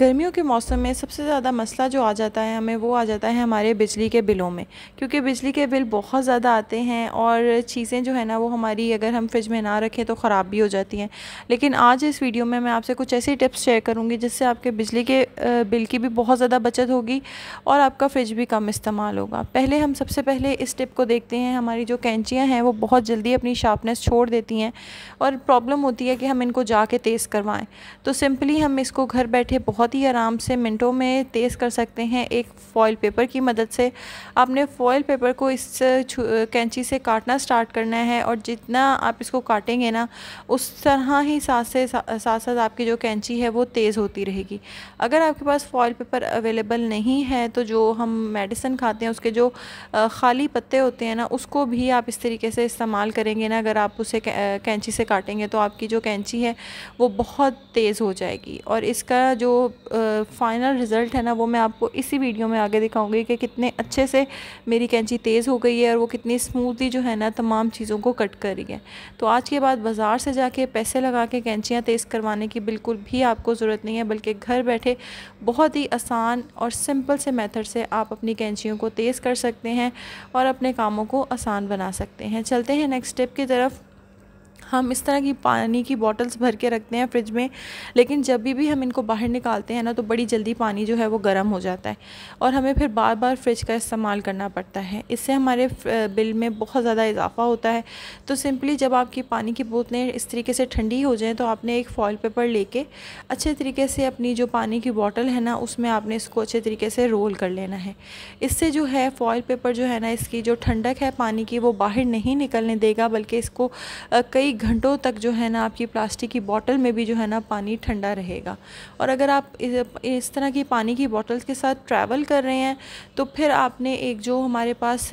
गर्मियों के मौसम में सबसे ज़्यादा मसला जो आ जाता है हमें वो आ जाता है हमारे बिजली के बिलों में क्योंकि बिजली के बिल बहुत ज़्यादा आते हैं और चीज़ें जो है ना वो हमारी अगर हम फ्रिज में ना रखें तो ख़राब भी हो जाती हैं लेकिन आज इस वीडियो में मैं आपसे कुछ ऐसी टिप्स शेयर करूँगी जिससे आपके बिजली के बिल की भी बहुत ज़्यादा बचत होगी और आपका फ्रिज भी कम इस्तेमाल होगा पहले हम सबसे पहले इस टिप को देखते हैं हमारी जो कैंचियाँ हैं वो बहुत जल्दी अपनी शार्पनेस छोड़ देती हैं और प्रॉब्लम होती है कि हम इनको जाके तेज़ करवाएँ तो सिंपली हम इसको घर बैठे बहुत ही आराम से मिनटों में तेज़ कर सकते हैं एक फॉयल पेपर की मदद से आपने फॉयल पेपर को इस कैंची से काटना स्टार्ट करना है और जितना आप इसको काटेंगे ना उस तरह ही साथ से साथ साथ आपकी जो कैंची है वो तेज़ होती रहेगी अगर आपके पास फॉयल पेपर अवेलेबल नहीं है तो जो हम मेडिसिन खाते हैं उसके जो खाली पत्ते होते हैं ना उसको भी आप इस तरीके से इस्तेमाल करेंगे ना अगर आप उसे कैंची से काटेंगे तो आपकी जो कैंची है वो बहुत तेज़ हो जाएगी और इसका जो फ़ाइनल रिज़ल्ट है ना वो मैं आपको इसी वीडियो में आगे दिखाऊंगी कि कितने अच्छे से मेरी कैंची तेज़ हो गई है और वो कितनी स्मूथली जो है ना तमाम चीज़ों को कट कर रही है तो आज के बाद बाज़ार से जाके पैसे लगा के कैंचियाँ तेज़ करवाने की बिल्कुल भी आपको ज़रूरत नहीं है बल्कि घर बैठे बहुत ही आसान और सिंपल से मैथड से आप अपनी कैंचियों को तेज़ कर सकते हैं और अपने कामों को आसान बना सकते हैं चलते हैं नेक्स्ट स्टेप की तरफ हम इस तरह की पानी की बॉटल्स भर के रखते हैं फ्रिज में लेकिन जब भी भी हम इनको बाहर निकालते हैं ना तो बड़ी जल्दी पानी जो है वो गर्म हो जाता है और हमें फिर बार बार फ्रिज का इस्तेमाल करना पड़ता है इससे हमारे बिल में बहुत ज़्यादा इजाफा होता है तो सिंपली जब आपकी पानी की बोतलें इस तरीके से ठंडी हो जाएँ तो आपने एक फॉयल पेपर लेके अच्छे तरीके से अपनी जो पानी की बॉटल है ना उसमें आपने इसको अच्छे तरीके से रोल कर लेना है इससे जो है फॉयल पेपर जो है ना इसकी जो ठंडक है पानी की वो बाहर नहीं निकलने देगा बल्कि इसको कई घंटों तक जो है ना आपकी प्लास्टिक की बॉटल में भी जो है ना पानी ठंडा रहेगा और अगर आप इस तरह की पानी की बॉटल्स के साथ ट्रैवल कर रहे हैं तो फिर आपने एक जो हमारे पास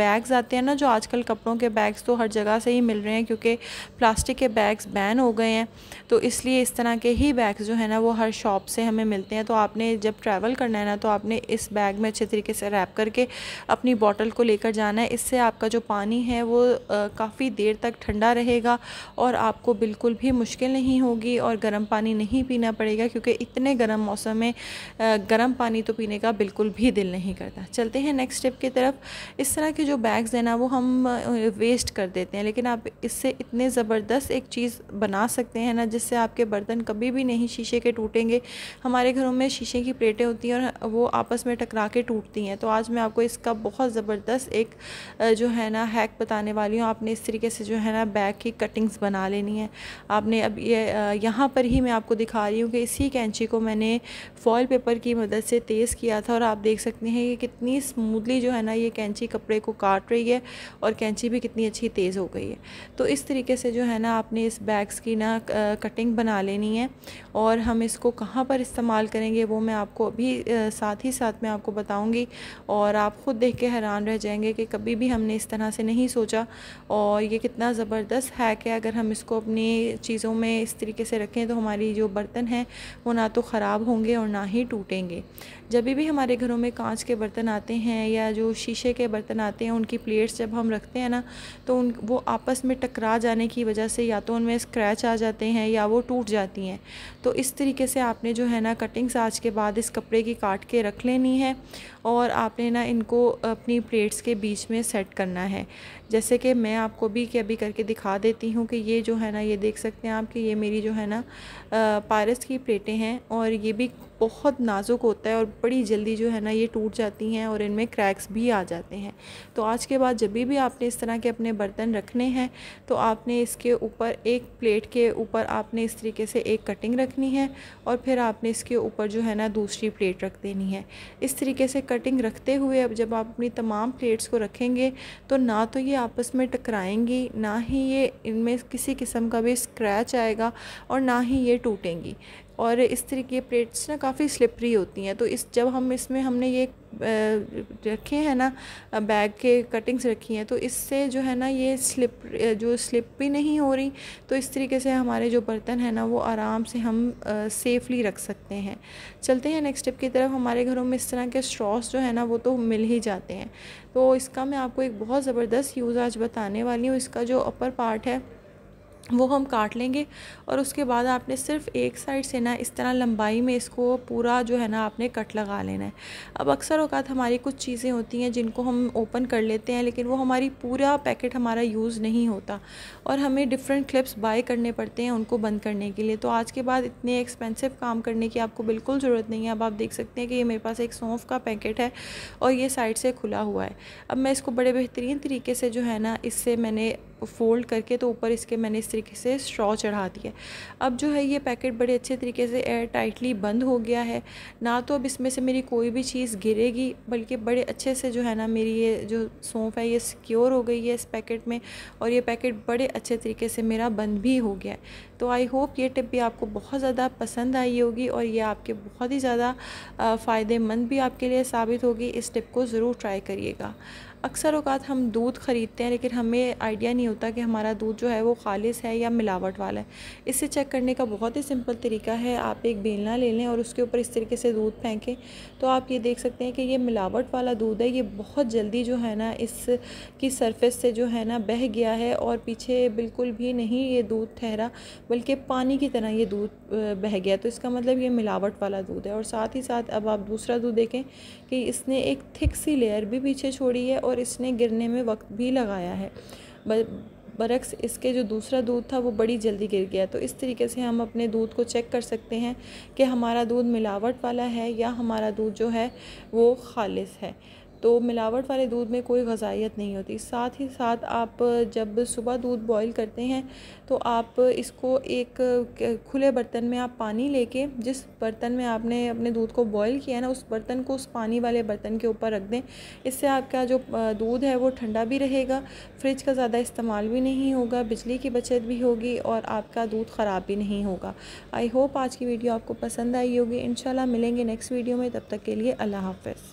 बैग्स आते हैं ना जो आजकल कपड़ों के बैग्स तो हर जगह से ही मिल रहे हैं क्योंकि प्लास्टिक के बैग्स बैन हो गए हैं तो इसलिए इस तरह के ही बैग्स जो है ना वो हर शॉप से हमें मिलते हैं तो आपने जब ट्रैवल करना है ना तो आपने इस बैग में अच्छे तरीके से रैप करके अपनी बॉटल को लेकर जाना है इससे आपका जो पानी है वो काफ़ी देर तक ठंडा रहे रहेगा और आपको बिल्कुल भी मुश्किल नहीं होगी और गर्म पानी नहीं पीना पड़ेगा क्योंकि इतने गर्म मौसम में गर्म पानी तो पीने का बिल्कुल भी दिल नहीं करता चलते हैं नेक्स्ट स्टेप की तरफ इस तरह के जो बैग्स हैं ना वो हम वेस्ट कर देते हैं लेकिन आप इससे इतने ज़बरदस्त एक चीज़ बना सकते हैं ना जिससे आपके बर्तन कभी भी नहीं शीशे के टूटेंगे हमारे घरों में शीशे की प्लेटें होती हैं और वो आपस में टकरा के टूटती हैं तो आज मैं आपको इसका बहुत ज़बरदस्त एक जो है ना हैक बताने वाली हूँ आपने इस तरीके से जो है ना बैग की कटिंग्स बना लेनी है आपने अब ये यहाँ पर ही मैं आपको दिखा रही हूँ कि इसी कैंची को मैंने फॉयल पेपर की मदद से तेज़ किया था और आप देख सकते हैं कि कितनी स्मूदली जो है ना ये कैंची कपड़े को काट रही है और कैंची भी कितनी अच्छी तेज़ हो गई है तो इस तरीके से जो है ना आपने इस बैग्स की ना कटिंग बना लेनी है और हम इसको कहाँ पर इस्तेमाल करेंगे वो मैं आपको अभी साथ ही साथ में आपको बताऊँगी और आप ख़ुद देख के हैरान रह जाएंगे कि कभी भी हमने इस तरह से नहीं सोचा और ये कितना ज़बरदस्त है कि अगर हम इसको अपनी चीज़ों में इस तरीके से रखें तो हमारी जो बर्तन हैं वो ना तो ख़राब होंगे और ना ही टूटेंगे जब भी हमारे घरों में कांच के बर्तन आते हैं या जो शीशे के बर्तन आते हैं उनकी प्लेट्स जब हम रखते हैं ना तो उन वो आपस में टकरा जाने की वजह से या तो उनमें स्क्रैच आ जाते हैं या वो टूट जाती हैं तो इस तरीके से आपने जो है ना कटिंग्स आज के बाद इस कपड़े की काट के रख लेनी है और आपने ना इनको अपनी प्लेट्स के बीच में सेट करना है जैसे कि मैं आपको भी कभी करके दिखा देती हूँ कि ये जो है ना ये देख सकते हैं आप कि ये मेरी जो है ना पारस की प्लेटें हैं और ये भी बहुत नाजुक होता है और बड़ी जल्दी जो है ना ये टूट जाती हैं और इनमें क्रैक्स भी आ जाते हैं तो आज के बाद जब भी आपने इस तरह के अपने बर्तन रखने हैं तो आपने इसके ऊपर एक प्लेट के ऊपर आपने इस तरीके से एक कटिंग रखनी है और फिर आपने इसके ऊपर जो है ना दूसरी प्लेट रख देनी है इस तरीके से कटिंग रखते हुए अब जब आप अपनी तमाम प्लेट्स को रखेंगे तो ना तो ये आपस में टकराएंगी ना ही ये इनमें किसी किस्म का भी स्क्रैच आएगा और ना ही ये टूटेंगी और इस तरीके प्लेट्स ना काफ़ी स्लिपरी होती हैं तो इस जब हम इसमें हमने ये रखे हैं ना बैग के कटिंग्स रखी हैं तो इससे जो है ना ये स्लिप जो स्लिप भी नहीं हो रही तो इस तरीके से हमारे जो बर्तन है ना वो आराम से हम सेफली रख सकते हैं चलते हैं नेक्स्ट स्टेप की तरफ हमारे घरों में इस तरह के स्ट्रॉस जो है ना वो तो मिल ही जाते हैं तो इसका मैं आपको एक बहुत ज़बरदस्त यूज़ आज बताने वाली हूँ इसका जो अपर पार्ट है वो हम काट लेंगे और उसके बाद आपने सिर्फ एक साइड से ना इस तरह लंबाई में इसको पूरा जो है ना आपने कट लगा लेना है अब अक्सर अवकात हमारी कुछ चीज़ें होती हैं जिनको हम ओपन कर लेते हैं लेकिन वो हमारी पूरा पैकेट हमारा यूज़ नहीं होता और हमें डिफरेंट क्लिप्स बाय करने पड़ते हैं उनको बंद करने के लिए तो आज के बाद इतने एक्सपेंसिव काम करने की आपको बिल्कुल ज़रूरत नहीं है अब आप देख सकते हैं कि ये मेरे पास एक सौंफ का पैकेट है और ये साइड से खुला हुआ है अब मैं इसको बड़े बेहतरीन तरीके से जो है ना इससे मैंने फ़ोल्ड करके तो ऊपर इसके मैंने इस तरीके से स्ट्रॉ चढ़ा दिया अब जो है ये पैकेट बड़े अच्छे तरीके से एयर टाइटली बंद हो गया है ना तो अब इसमें से मेरी कोई भी चीज़ गिरेगी बल्कि बड़े अच्छे से जो है ना मेरी ये जो सौंफ है ये सिक्योर हो गई है इस पैकेट में और ये पैकेट बड़े अच्छे तरीके से मेरा बंद भी हो गया है तो आई होप ये टिप भी आपको बहुत ज़्यादा पसंद आई होगी और ये आपके बहुत ही ज़्यादा फ़ायदेमंद भी आपके लिए साबित होगी इस टिप को ज़रूर ट्राई करिएगा अक्सर अवत हम दूध ख़रीदते हैं लेकिन हमें आइडिया नहीं होता कि हमारा दूध जो है वो खालिस है या मिलावट वाला है इसे चेक करने का बहुत ही सिंपल तरीका है आप एक बेलना ले लें और उसके ऊपर इस तरीके से दूध फेंकें तो आप ये देख सकते हैं कि ये मिलावट वाला दूध है ये बहुत जल्दी जो है ना इस की सरफेस से जो है ना बह गया है और पीछे बिल्कुल भी नहीं ये दूध ठहरा बल्कि पानी की तरह ये दूध बह गया तो इसका मतलब ये मिलावट वाला दूध है और साथ ही साथ अब आप दूसरा दूध देखें कि इसने एक थिक सी लेयर भी पीछे छोड़ी है और और इसने गिरने में वक्त भी लगाया है बरक्स इसके जो दूसरा दूध था वो बड़ी जल्दी गिर गया तो इस तरीके से हम अपने दूध को चेक कर सकते हैं कि हमारा दूध मिलावट वाला है या हमारा दूध जो है वो खालिश है तो मिलावट वाले दूध में कोई गजाइत नहीं होती साथ ही साथ आप जब सुबह दूध बॉईल करते हैं तो आप इसको एक खुले बर्तन में आप पानी लेके जिस बर्तन में आपने अपने दूध को बॉईल किया है ना उस बर्तन को उस पानी वाले बर्तन के ऊपर रख दें इससे आपका जो दूध है वो ठंडा भी रहेगा फ्रिज का ज़्यादा इस्तेमाल भी नहीं होगा बिजली की बचत भी होगी और आपका दूध ख़राब भी नहीं होगा आई होप आज की वीडियो आपको पसंद आई होगी इन मिलेंगे नेक्स्ट वीडियो में तब तक के लिए अल्लाह हाफ़